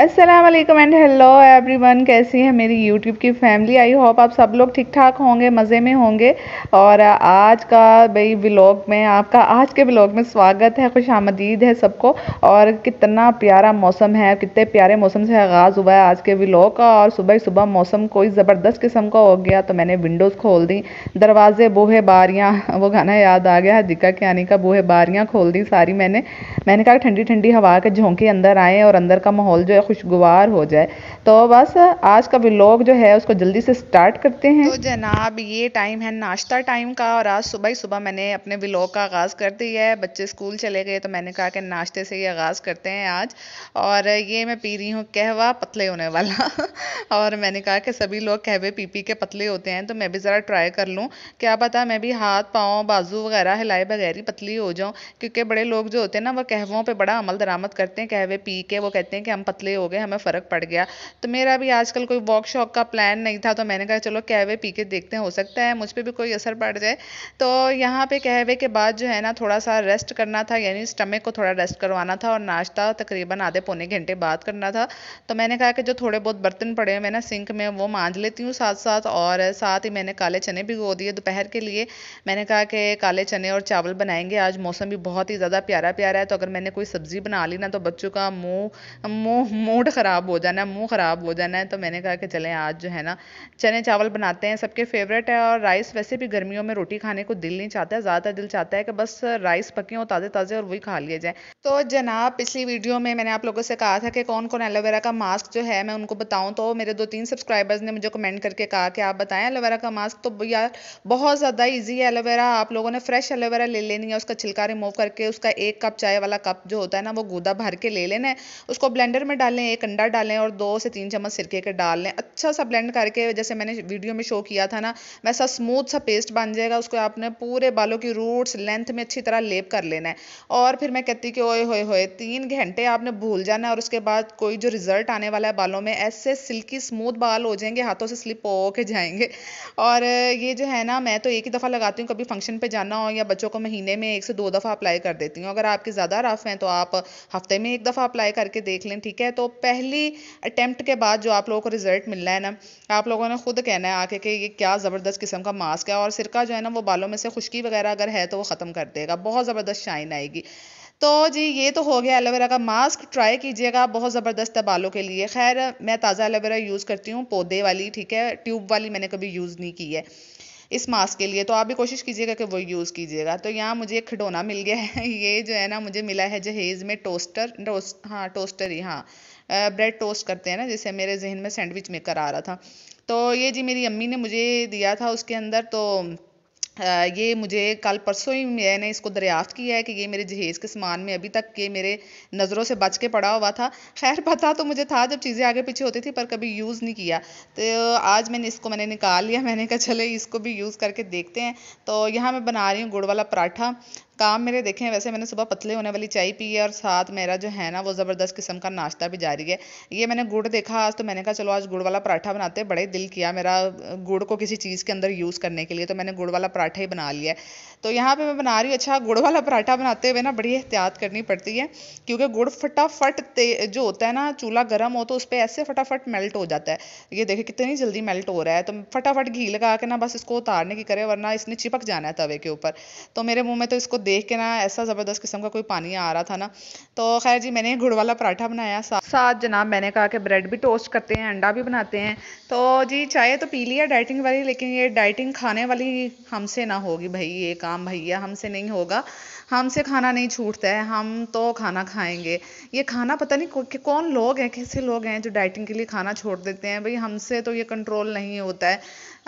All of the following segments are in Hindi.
अस्सलाम वालेकुम एंड हेलो एवरीवन कैसी है मेरी यूट्यूब की फैमिली आई होप आप सब लोग ठीक ठाक होंगे मज़े में होंगे और आज का भाई व्लॉग में आपका आज के व्लॉग में स्वागत है खुश आमदीद है सबको और कितना प्यारा मौसम है कितने प्यारे मौसम से आगाज़ हुआ है आज के व्लॉग का और सुबह सुबह मौसम कोई ज़बरदस्त किस्म का हो गया तो मैंने विंडोज़ खोल दी दरवाज़े बूहे बारियाँ वो गाना याद आ गया हदिका आने का बूहे बारियाँ खोल दी सारी मैंने मैंने कहा ठंडी ठंडी हवा के झोंके अंदर आएँ और अंदर का माहौल जो है खुशगवार हो जाए तो बस आज का व्लॉग जो है उसको जल्दी से स्टार्ट करते हैं तो जनाब ये टाइम है नाश्ता टाइम का और आज सुबह ही सुबह मैंने अपने व्लॉग का आगाज़ कर दिया है बच्चे स्कूल चले गए तो मैंने कहा कि नाश्ते से ही आगाज़ करते हैं आज और ये मैं पी रही हूँ कहवा पतले होने वाला और मैंने कहा कि सभी लोग कहवे पी पी के पतले होते हैं तो मैं भी ज़रा ट्राई कर लूँ क्या पता मैं भी हाथ पाँव बाजू वगैरह हिलाए बगैर ही पतली हो जाऊँ क्योंकि बड़े लोग जो होते हैं ना वो कहवों पर बड़ा अमल दरामद करते हैं कहवे पी के वो कहते हैं कि हम पतले हो गए हमें फ़र्क पड़ गया तो मेरा भी आजकल कोई वॉक शॉक का प्लान नहीं था तो मैंने कहा चलो कहवे पी के देखते हैं हो सकता है मुझ पर भी कोई असर पड़ जाए तो यहाँ पे कहवे के बाद जो है ना थोड़ा सा रेस्ट करना था यानी स्टमक को थोड़ा रेस्ट करवाना था और नाश्ता तकरीबन आधे पौने घंटे बाद करना था तो मैंने कहा कि जो थोड़े बहुत बर्तन पड़े हैं मैं ना सिंक में वो मांझ लेती हूँ साथ साथ और साथ ही मैंने काले चने भिगो दिए दोपहर के लिए मैंने कहा कि काले चने और चावल बनाएंगे आज मौसम भी बहुत ही ज़्यादा प्यारा प्यारा है तो अगर मैंने कोई सब्ज़ी बना ली ना तो बच्चों का मुँह मुँह मूड ख़राब हो जाना है मुँह ख़राब हो जाना है तो मैंने कहा कि चलें आज जो है ना चने चावल बनाते हैं सबके फेवरेट है और राइस वैसे भी गर्मियों में रोटी खाने को दिल नहीं चाहता ज़्यादा दिल चाहता है कि बस राइस पके हो ताज़े ताज़े और वही खा लिए जाए तो जनाब पिछली वीडियो में मैंने आप लोगों से कहा था कि कौन कौन एलोवेरा का मास्क जो है मैं उनको बताऊँ तो मेरे दो तीन सब्सक्राइबर्स ने मुझे कमेंट करके कहा कि आप बताएं एलोवेरा का मास्क तो यार बहुत ज़्यादा ईजी है एलोवेरा आप लोगों ने फ्रेश एलोवेरा ले लेनी है उसका छिलका रिमूव करके उसका एक कप चाय वाला कप जो होता है ना वो गूदा भर के ले लेना है उसको ब्लेंडर में डाल लें एक अंडा डालें और दो से तीन चम्मच सिरके के डाल लें अच्छा सा ब्लेंड करके जैसे मैंने वीडियो में शो किया था ना वैसा स्मूथ सा पेस्ट बन जाएगा उसको आपने पूरे बालों की रूट्स लेंथ में अच्छी तरह लेप कर लेना है और फिर मैं कहती कि ओए होए होए तीन घंटे आपने भूल जाना है और उसके बाद कोई जो रिजल्ट आने वाला है बालों में ऐसे सिल्की स्मूथ बाल हो जाएंगे हाथों से स्लिप हो के जाएंगे और ये जो है ना मैं तो एक ही दफ़ा लगाती हूँ कभी फंक्शन पर जाना हो या बच्चों को महीने में एक से दो दफ़ा अप्लाई कर देती हूँ अगर आपके ज़्यादा रफ हैं तो आप हफ्ते में एक दफ़ा अप्लाई करके देख लें ठीक है तो पहली अटैम्प्ट के बाद जो आप लोगों को रिजल्ट मिलना है ना आप लोगों ने खुद कहना है आके कि ये क्या ज़बरदस्त किस्म का मास्क है और सिरका जो है ना वो बालों में से खुश्की वगैरह अगर है तो वो ख़त्म कर देगा बहुत ज़बरदस्त शाइन आएगी तो जी ये तो हो गया एलोवेरा का मास्क ट्राई कीजिएगा बहुत ज़बरदस्त है बालों के लिए खैर मैं ताज़ा एलोवेरा यूज़ करती हूँ पौधे वाली ठीक है ट्यूब वाली मैंने कभी यूज़ नहीं की है इस मास्क के लिए तो आप भी कोशिश कीजिएगा कि वो यूज़ कीजिएगा तो यहाँ मुझे एक खिडौना मिल गया है ये जो है ना मुझे मिला है जहेज़ में टोस्टर टोस्ट हाँ टोस्टर ही हाँ ब्रेड टोस्ट करते हैं ना जैसे मेरे जहन में सैंडविच मेकर आ रहा था तो ये जी मेरी अम्मी ने मुझे दिया था उसके अंदर तो ये मुझे कल परसों ही मैंने इसको दरियाफ़्त किया है कि ये मेरे जहेज़ के सामान में अभी तक ये मेरे नज़रों से बच के पड़ा हुआ था खैर पता तो मुझे था जब चीज़ें आगे पीछे होती थी पर कभी यूज़ नहीं किया तो आज मैंने इसको मैंने निकाल लिया मैंने कहा चले इसको भी यूज़ करके देखते हैं तो यहाँ मैं बना रही हूँ गुड़ वाला पराठा काम मेरे देखे हैं वैसे मैंने सुबह पतले होने वाली चाय पी है और साथ मेरा जो है ना वो ज़बरदस्त किस्म का नाश्ता भी जारी है ये मैंने गुड़ देखा आज तो मैंने कहा चलो आज गुड़ वाला पराठा बनाते हैं बड़े दिल किया मेरा गुड़ को किसी चीज़ के अंदर यूज़ करने के लिए तो मैंने गुड़ वाला पराठा ही बना लिया तो यहाँ पे मैं बना रही हूँ अच्छा गुड़ वाला पराठा बनाते हुए ना बड़ी एहतियात करनी पड़ती है क्योंकि गुड़ फटाफट जो होता है ना चूल्हा गर्म हो तो उस पर ऐसे फटाफट मेल्ट हो जाता है ये देखे कितनी जल्दी मेल्ट हो रहा है तो फटाफट घी लगा के ना बस इसको उतारने की करे वरना इसने चिपक जाना है तवे के ऊपर तो मेरे मुँह में तो इसको देख के ना ऐसा ज़बरदस्त किस्म का कोई पानी आ रहा था ना तो खैर जी मैंने गुड़ वाला पराठा बनाया साथ जनाब मैंने कहा कि ब्रेड भी टोस्ट करते हैं अंडा भी बनाते हैं तो जी चाय तो पी लिया डाइटिंग वाली लेकिन ये डाइटिंग खाने वाली हमसे ना होगी भाई ये काम काम भैया हमसे नहीं होगा हमसे खाना नहीं छूटता है हम तो खाना खाएंगे ये खाना पता नहीं कौन लोग हैं कैसे लोग हैं जो डाइटिंग के लिए खाना छोड़ देते हैं भाई हमसे तो ये कंट्रोल नहीं होता है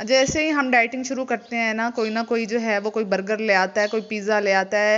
जैसे ही हम डाइटिंग शुरू करते हैं ना कोई ना कोई जो है वो कोई बर्गर ले आता है कोई पिज़्ज़ा ले आता है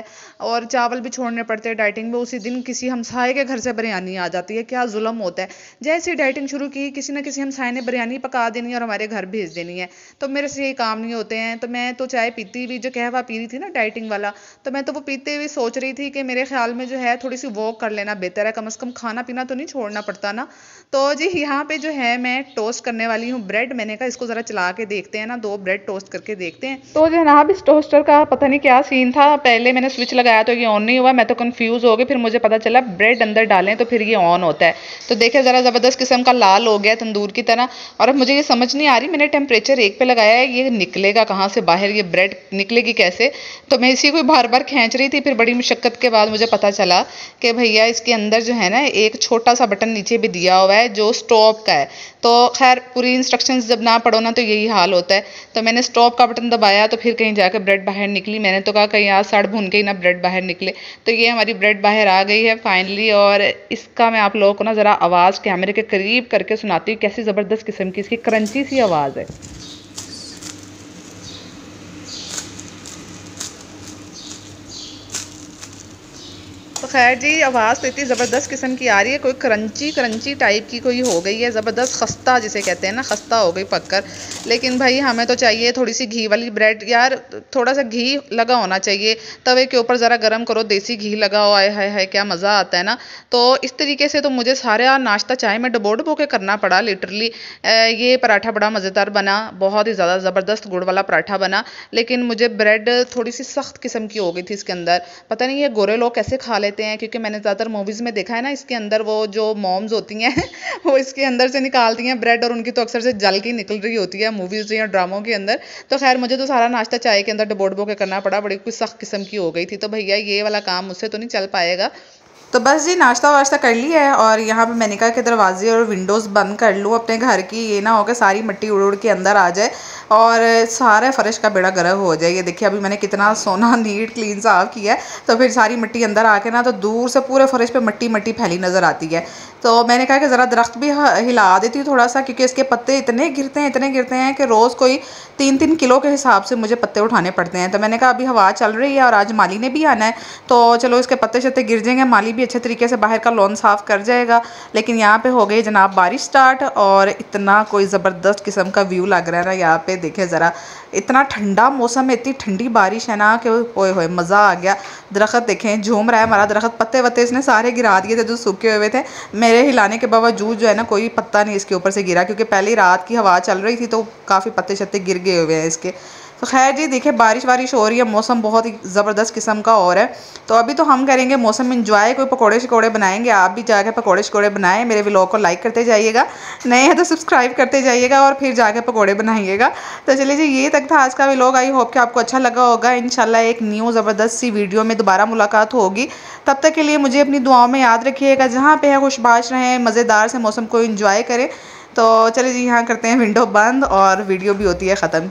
और चावल भी छोड़ने पड़ते हैं डाइटिंग में उसी दिन किसी हमसाए के घर से बिरयानी आ जाती है क्या जुल्म होता है जैसे ही डाइटिंग शुरू की किसी ना किसी हमसाए ने बिरयानी पका देनी और हमारे घर भेज देनी है तो मेरे से ये काम नहीं होते हैं तो मैं तो चाय पीती हुई जो कहवा पी रही थी ना डाइटिंग वाला तो मैं तो वो पीते हुए सोच रही थी कि मेरे ख्याल में जो है थोड़ी सी वॉक कर लेना बेहतर बेहतर है कम से कम खाना पीना तो नहीं छोड़ना पड़ता ना तो जी यहाँ पे जो है मैं टोस्ट करने वाली हूँ ब्रेड मैंने कहा इसको ज़रा चला के देखते हैं ना दो ब्रेड टोस्ट करके देखते हैं तो जनाब इस टोस्टर का पता नहीं क्या सीन था पहले मैंने स्विच लगाया तो ये ऑन नहीं हुआ मैं तो कन्फ्यूज़ हो गई फिर मुझे पता चला ब्रेड अंदर डालें तो फिर ये ऑन होता है तो देखे ज़रा ज़बरदस्त किस्म का लाल हो गया तंदूर की तरह और अब मुझे ये समझ नहीं आ रही मैंने टेम्परेचर एक पे लगाया है ये निकलेगा कहाँ से बाहर ये ब्रेड निकलेगी कैसे तो मैं इसी को बार बार खींच रही थी फिर बड़ी मुशक्क़त के बाद मुझे पता चला कि भैया इसके अंदर जो है ना एक छोटा सा बटन नीचे भी दिया हुआ है जो स्टॉप का है तो खैर पूरी इंस्ट्रक्शंस जब ना पढ़ो ना तो यही हाल होता है तो मैंने स्टॉप का बटन दबाया तो फिर कहीं जाकर ब्रेड बाहर निकली मैंने तो कहा कहीं आज साड़ भून के ही ना ब्रेड बाहर निकले तो ये हमारी ब्रेड बाहर आ गई है फाइनली और इसका मैं आप लोगों को ना ज़रा आवाज़ कैमरे के करीब करके सुनाती हूँ कैसी ज़बरदस्त किस्म की इसकी क्रंची सी आवाज़ है खैर जी आवाज़ तो इतनी ज़बरदस्त किस्म की आ रही है कोई क्रंची क्रंची टाइप की कोई हो गई है ज़बरदस्त खस्ता जिसे कहते हैं ना खस्ता हो गई पककर लेकिन भाई हमें तो चाहिए थोड़ी सी घी वाली ब्रेड यार थोड़ा सा घी लगा होना चाहिए तवे के ऊपर ज़रा गर्म करो देसी घी लगाओ आए हाय है क्या मज़ा आता है ना तो इस तरीके से तो मुझे सारा नाश्ता चाय में डबो डबो के करना पड़ा लिटरली ये पराठा बड़ा मज़ेदार बना बहुत ही ज़्यादा ज़बरदस्त गुड़ वाला पराठा बना लेकिन मुझे ब्रेड थोड़ी सी सख्त किस्म की हो गई थी इसके अंदर पता नहीं ये गोरे लोग कैसे खा लेते जाते हैं क्योंकि मैंने ज़्यादातर मूवीज़ में देखा है ना इसके अंदर वो जो मॉम्स होती हैं वो इसके अंदर से निकालती हैं ब्रेड और उनकी तो अक्सर से जल के निकल रही होती है मूवीज़ या ड्रामों के अंदर तो खैर मुझे तो सारा नाश्ता चाय के अंदर डबो डबो के करना पड़ा बड़ी कुछ सख्त किस्म की हो गई थी तो भैया ये वाला काम मुझसे तो नहीं चल पाएगा तो बस जी नाश्ता वाश्ता कर लिया है और यहाँ पे मैंने कहा कि दरवाजे और विंडोज़ बंद कर लूँ अपने घर की ये ना हो कि सारी मिट्टी उड़ उड़ के अंदर आ जाए और सारे फर्श का बेड़ा गर्म हो जाए ये देखिए अभी मैंने कितना सोना नीट क्लीन साफ किया है तो फिर सारी मिट्टी अंदर आके ना तो दूर से पूरे फर्श पर मिट्टी मिट्टी फैली नज़र आती है तो मैंने कहा कि ज़रा दरख्त भी हिला देती हूँ थोड़ा सा क्योंकि इसके पत्ते इतने गिरते हैं इतने गिरते हैं कि रोज़ कोई तीन तीन किलो के हिसाब से मुझे पत्ते उठाने पड़ते हैं तो मैंने कहा अभी हवा चल रही है और आज माली ने भी आना है तो चलो इसके पत्ते शत्ते गिर जाएंगे माली भी भी अच्छे तरीके से बाहर का लॉन साफ़ कर जाएगा लेकिन यहाँ पे हो गई जनाब बारिश स्टार्ट और इतना कोई ज़बरदस्त किस्म का व्यू लग रहा है ना यहाँ पे देखे ज़रा इतना ठंडा मौसम है इतनी ठंडी बारिश है ना कि ओए होए मज़ा आ गया दरख्त देखें झूम रहा है हमारा दरख्त पत्ते वत्ते इसने सारे गिरा दिए थे जो सूखे हुए थे मेरे हिलाने के बावजूद जो है ना कोई पत्ता नहीं इसके ऊपर से गिरा क्योंकि पहली रात की हवा चल रही थी तो काफ़ी पत्ते शत्ते गिर गए हुए हैं इसके तो खैर जी देखिए बारिश वारिश हो रही है मौसम बहुत ही ज़बरदस्त किस्म का और है तो अभी तो हम करेंगे मौसम इंजॉय कोई पकौड़े शिकोड़े बनाएंगे आप भी जाके पकौड़े शिकोड़े बनाएं मेरे व्लॉग को लाइक करते जाइएगा नए हैं तो सब्सक्राइब करते जाइएगा और फिर जाके पकौड़े बनाइएगा तो चलिए जी ये तक था आज का व्लॉग आई होप कि आपको अच्छा लगा होगा इन एक न्यू ज़बरदस्त सी वीडियो में दोबारा मुलाकात होगी तब तक के लिए मुझे अपनी दुआओं में याद रखिएगा जहाँ पे है खुशबाश रहें मज़ेदार से मौसम को इन्जॉय करें तो चलिए जी यहाँ करते हैं विंडो बंद और वीडियो भी होती है ख़त्म